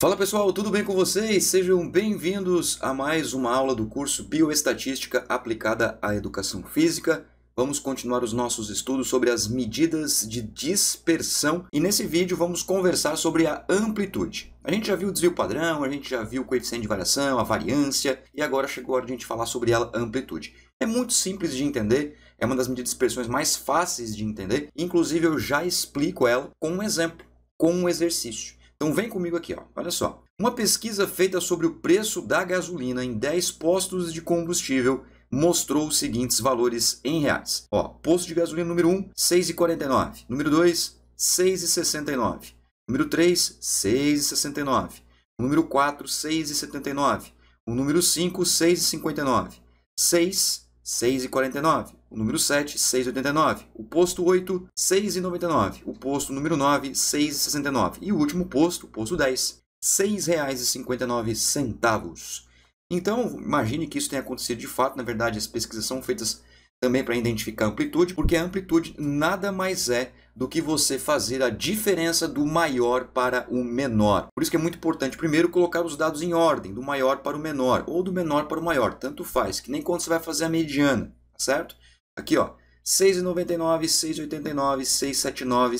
Fala pessoal, tudo bem com vocês? Sejam bem-vindos a mais uma aula do curso Bioestatística aplicada à Educação Física. Vamos continuar os nossos estudos sobre as medidas de dispersão e nesse vídeo vamos conversar sobre a amplitude. A gente já viu o desvio padrão, a gente já viu o coeficiente de variação, a variância e agora chegou a hora de a gente falar sobre a amplitude. É muito simples de entender, é uma das medidas de dispersões mais fáceis de entender, inclusive eu já explico ela com um exemplo, com um exercício. Então vem comigo aqui, ó. olha só. Uma pesquisa feita sobre o preço da gasolina em 10 postos de combustível mostrou os seguintes valores em reais. Ó, posto de gasolina número 1, 6,49. Número 2, 6,69. Número 3, 6,69. Número 4, 6,79. O número 5, 6,59. 6, 6,49. O número 7, 6,89. O posto 8, 6,99. O posto número 9, 6,69. E o último posto, o posto 10, R$ 6,59. Então, imagine que isso tenha acontecido de fato. Na verdade, as pesquisas são feitas também para identificar a amplitude, porque a amplitude nada mais é do que você fazer a diferença do maior para o menor. Por isso que é muito importante, primeiro, colocar os dados em ordem, do maior para o menor, ou do menor para o maior, tanto faz, que nem quando você vai fazer a mediana, certo? Aqui, ó. 6,99, 6,89, 6,79,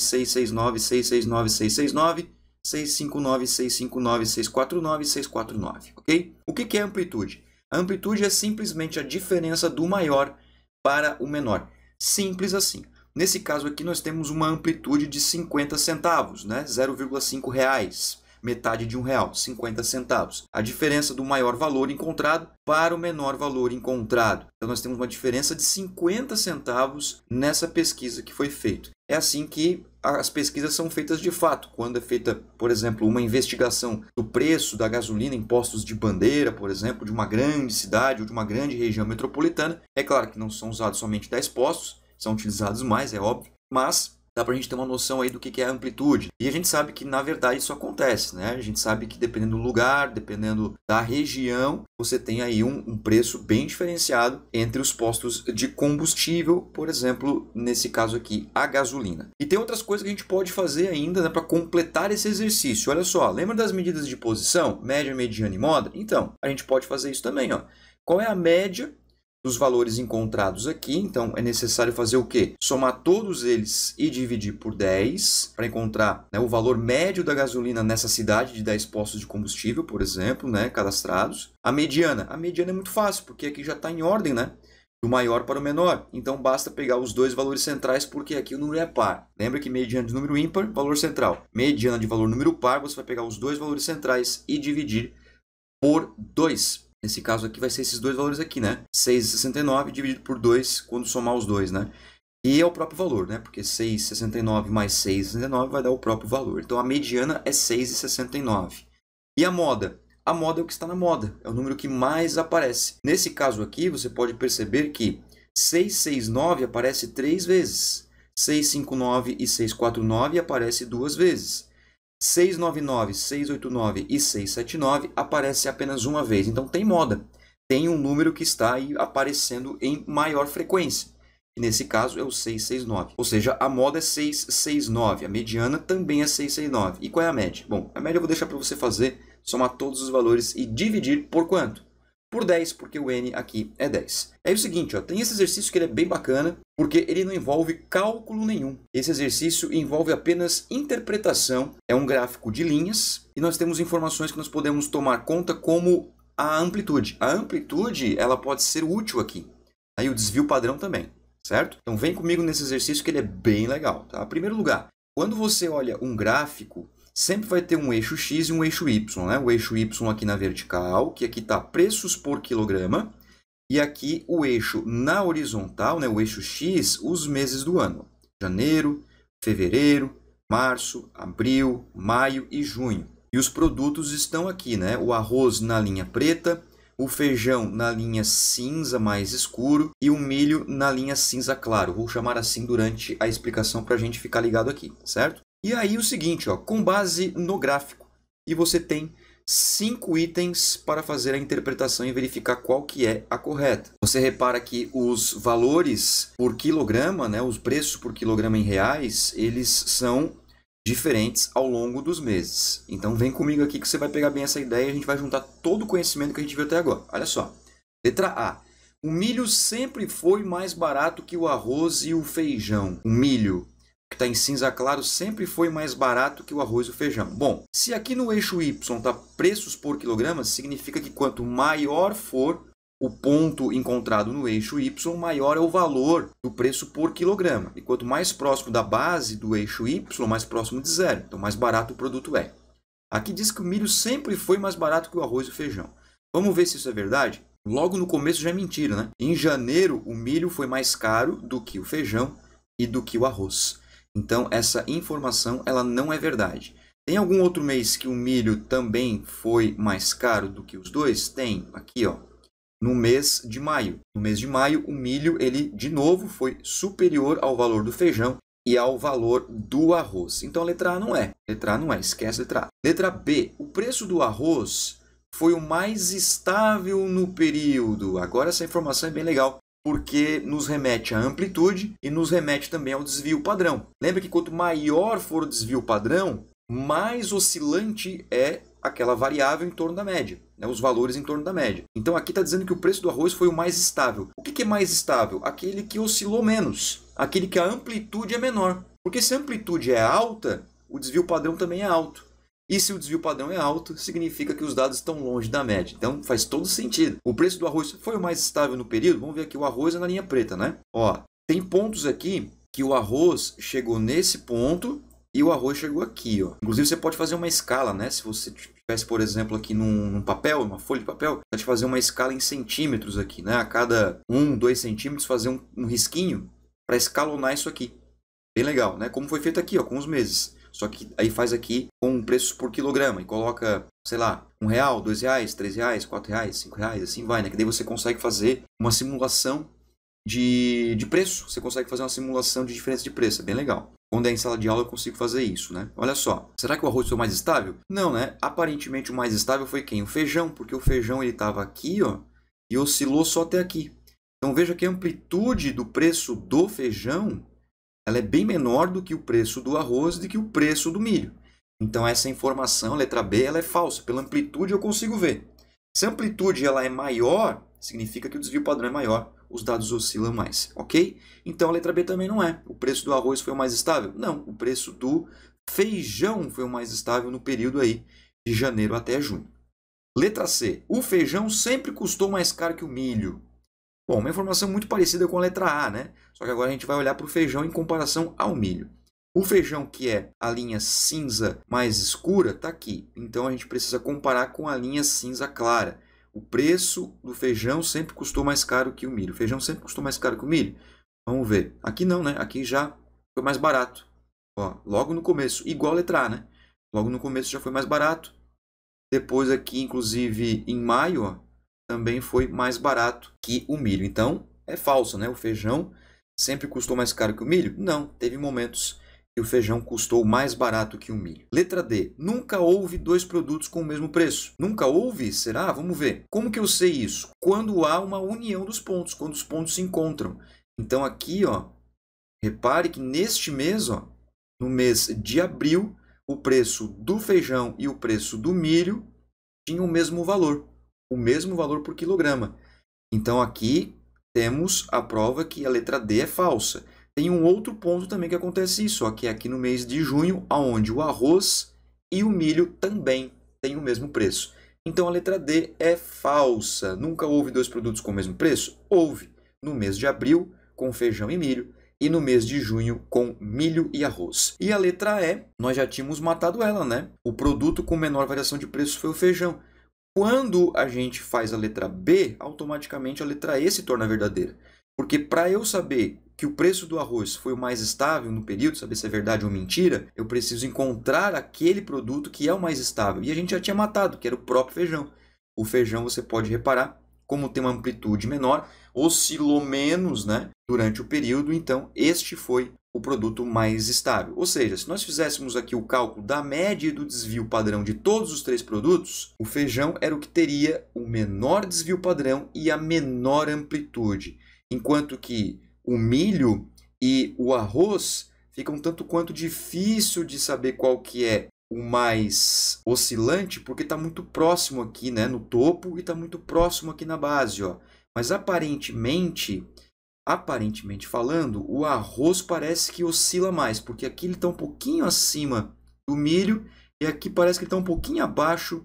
6,69, 6,69, 6,69, 6,59, 6,59, 6,49, 6,49, ok? O que é amplitude? A amplitude é simplesmente a diferença do maior para o menor. Simples assim. Nesse caso aqui, nós temos uma amplitude de 50 centavos, né? 0,5 reais metade de um real, 50 centavos. A diferença do maior valor encontrado para o menor valor encontrado. Então nós temos uma diferença de 50 centavos nessa pesquisa que foi feita. É assim que as pesquisas são feitas de fato. Quando é feita, por exemplo, uma investigação do preço da gasolina em postos de bandeira, por exemplo, de uma grande cidade ou de uma grande região metropolitana, é claro que não são usados somente 10 postos, são utilizados mais, é óbvio, mas dá para a gente ter uma noção aí do que, é amplitude. E a gente sabe que, na verdade, isso acontece, né? A gente sabe que dependendo do lugar, dependendo da região, você tem aí um, um preço bem diferenciado entre os postos de combustível, por exemplo, nesse caso aqui, a gasolina. E tem outras coisas que a gente pode fazer ainda né, para completar esse exercício. Olha só, lembra das medidas de posição, média, mediana e moda? Então, a gente pode fazer isso também, ó. Qual é a média dos valores encontrados aqui. Então, é necessário fazer o quê? Somar todos eles e dividir por 10 para encontrar né, o valor médio da gasolina nessa cidade de 10 postos de combustível, por exemplo, né, cadastrados. A mediana. A mediana é muito fácil, porque aqui já está em ordem, né? do maior para o menor. Então basta pegar os dois valores centrais porque aqui o número é par. Lembra que mediana de número ímpar, valor central. Mediana de valor número par, você vai pegar os dois valores centrais e dividir por 2. Nesse caso aqui vai ser esses dois valores aqui, né? 6,69 dividido por 2 quando somar os dois, né? E é o próprio valor, né? Porque 6,69 mais 6,69 vai dar o próprio valor. Então a mediana é 6,69. E a moda? A moda é o que está na moda, é o número que mais aparece. Nesse caso aqui, você pode perceber que 669 aparece três vezes. 659 e 649 aparece duas vezes. 699, 689 e 679 aparece apenas uma vez. Então tem moda. Tem um número que está aí aparecendo em maior frequência. E nesse caso é o 669. Ou seja, a moda é 669. A mediana também é 669. E qual é a média? Bom, a média eu vou deixar para você fazer, somar todos os valores e dividir por quanto? por 10, porque o N aqui é 10. É o seguinte, ó, tem esse exercício que ele é bem bacana, porque ele não envolve cálculo nenhum. Esse exercício envolve apenas interpretação, é um gráfico de linhas, e nós temos informações que nós podemos tomar conta como a amplitude. A amplitude ela pode ser útil aqui, aí o desvio padrão também, certo? Então vem comigo nesse exercício que ele é bem legal. Tá? Primeiro lugar, quando você olha um gráfico, sempre vai ter um eixo X e um eixo Y. Né? O eixo Y aqui na vertical, que aqui está preços por quilograma, e aqui o eixo na horizontal, né? o eixo X, os meses do ano. Janeiro, fevereiro, março, abril, maio e junho. E os produtos estão aqui, né? O arroz na linha preta, o feijão na linha cinza mais escuro e o milho na linha cinza claro. Vou chamar assim durante a explicação para a gente ficar ligado aqui, certo? E aí o seguinte, ó, com base no gráfico, e você tem cinco itens para fazer a interpretação e verificar qual que é a correta. Você repara que os valores por quilograma, né, os preços por quilograma em reais, eles são diferentes ao longo dos meses. Então vem comigo aqui que você vai pegar bem essa ideia e a gente vai juntar todo o conhecimento que a gente viu até agora. Olha só. Letra A. O milho sempre foi mais barato que o arroz e o feijão. O milho que está em cinza claro, sempre foi mais barato que o arroz e o feijão. Bom, se aqui no eixo Y está preços por quilograma, significa que quanto maior for o ponto encontrado no eixo Y, maior é o valor do preço por quilograma. E quanto mais próximo da base do eixo Y, mais próximo de zero. Então, mais barato o produto é. Aqui diz que o milho sempre foi mais barato que o arroz e o feijão. Vamos ver se isso é verdade? Logo no começo já é mentira, né? Em janeiro, o milho foi mais caro do que o feijão e do que o arroz. Então essa informação ela não é verdade. Tem algum outro mês que o milho também foi mais caro do que os dois? Tem, aqui ó, no mês de maio. No mês de maio o milho ele de novo foi superior ao valor do feijão e ao valor do arroz. Então a letra A não é. Letra A não é, esquece a letra A. Letra B, o preço do arroz foi o mais estável no período. Agora essa informação é bem legal porque nos remete à amplitude e nos remete também ao desvio padrão. Lembra que quanto maior for o desvio padrão, mais oscilante é aquela variável em torno da média, né? os valores em torno da média. Então aqui está dizendo que o preço do arroz foi o mais estável. O que é mais estável? Aquele que oscilou menos, aquele que a amplitude é menor. Porque se a amplitude é alta, o desvio padrão também é alto. E se o desvio padrão é alto, significa que os dados estão longe da média. Então faz todo sentido. O preço do arroz foi o mais estável no período? Vamos ver aqui, o arroz é na linha preta, né? Ó, tem pontos aqui que o arroz chegou nesse ponto e o arroz chegou aqui, ó. Inclusive você pode fazer uma escala, né? Se você tivesse, por exemplo, aqui num, num papel, uma folha de papel, pode fazer uma escala em centímetros aqui, né? A cada 1, um, 2 centímetros fazer um, um risquinho para escalonar isso aqui. Bem legal, né? Como foi feito aqui, ó, com os meses. Só que aí faz aqui com preços por quilograma e coloca, sei lá, um real, dois reais, três reais, quatro reais, cinco reais, assim vai, né? Que daí você consegue fazer uma simulação de, de preço. Você consegue fazer uma simulação de diferença de preço, é bem legal. Quando é em sala de aula eu consigo fazer isso, né? Olha só, será que o arroz foi o mais estável? Não, né? Aparentemente o mais estável foi quem? O feijão, porque o feijão ele estava aqui, ó, e oscilou só até aqui. Então veja que a amplitude do preço do feijão ela é bem menor do que o preço do arroz e do que o preço do milho. Então essa informação, letra B, ela é falsa. Pela amplitude eu consigo ver. Se a amplitude ela é maior, significa que o desvio padrão é maior, os dados oscilam mais, ok? Então a letra B também não é. O preço do arroz foi o mais estável? Não, o preço do feijão foi o mais estável no período aí de janeiro até junho. Letra C. O feijão sempre custou mais caro que o milho. Bom, uma informação muito parecida com a letra A, né? Só que agora a gente vai olhar para o feijão em comparação ao milho. O feijão, que é a linha cinza mais escura, está aqui. Então a gente precisa comparar com a linha cinza clara. O preço do feijão sempre custou mais caro que o milho. O feijão sempre custou mais caro que o milho. Vamos ver. Aqui não, né? Aqui já foi mais barato. Ó, logo no começo, igual a letra A, né? Logo no começo já foi mais barato. Depois aqui, inclusive, em maio, ó, também foi mais barato que o milho. Então, é falso, né? O feijão sempre custou mais caro que o milho? Não, teve momentos que o feijão custou mais barato que o milho. Letra D. Nunca houve dois produtos com o mesmo preço. Nunca houve? Será? Vamos ver. Como que eu sei isso? Quando há uma união dos pontos, quando os pontos se encontram. Então aqui, ó, repare que neste mês, ó, no mês de abril, o preço do feijão e o preço do milho tinham o mesmo valor o mesmo valor por quilograma. Então aqui temos a prova que a letra D é falsa. Tem um outro ponto também que acontece isso, ó, que é aqui no mês de junho, onde o arroz e o milho também têm o mesmo preço. Então a letra D é falsa. Nunca houve dois produtos com o mesmo preço? Houve. No mês de abril, com feijão e milho, e no mês de junho com milho e arroz. E a letra E, nós já tínhamos matado ela, né? O produto com menor variação de preço foi o feijão. Quando a gente faz a letra B, automaticamente a letra E se torna verdadeira. Porque para eu saber que o preço do arroz foi o mais estável no período, saber se é verdade ou mentira, eu preciso encontrar aquele produto que é o mais estável. E a gente já tinha matado, que era o próprio feijão. O feijão, você pode reparar, como tem uma amplitude menor, oscilou menos né, durante o período, então este foi o produto mais estável. Ou seja, se nós fizéssemos aqui o cálculo da média e do desvio padrão de todos os três produtos, o feijão era o que teria o menor desvio padrão e a menor amplitude, enquanto que o milho e o arroz ficam um tanto quanto difícil de saber qual que é o mais oscilante, porque está muito próximo aqui né, no topo e está muito próximo aqui na base. Ó. Mas aparentemente aparentemente falando, o arroz parece que oscila mais, porque aqui ele está um pouquinho acima do milho e aqui parece que ele está um pouquinho abaixo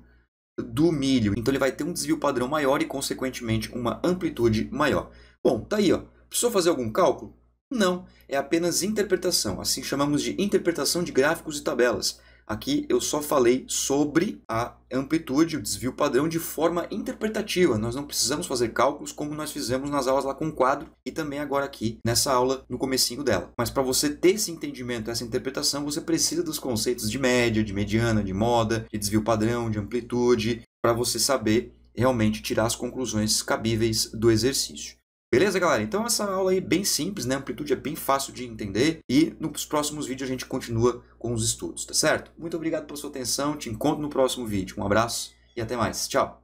do milho. Então ele vai ter um desvio padrão maior e, consequentemente, uma amplitude maior. Bom, tá aí, ó. Precisou fazer algum cálculo? Não, é apenas interpretação. Assim chamamos de interpretação de gráficos e tabelas. Aqui eu só falei sobre a amplitude, o desvio padrão, de forma interpretativa. Nós não precisamos fazer cálculos como nós fizemos nas aulas lá com o quadro e também agora aqui nessa aula no comecinho dela. Mas para você ter esse entendimento, essa interpretação, você precisa dos conceitos de média, de mediana, de moda, de desvio padrão, de amplitude, para você saber realmente tirar as conclusões cabíveis do exercício. Beleza, galera? Então essa aula aí é bem simples, né? A amplitude é bem fácil de entender e nos próximos vídeos a gente continua com os estudos, tá certo? Muito obrigado pela sua atenção, te encontro no próximo vídeo. Um abraço e até mais. Tchau!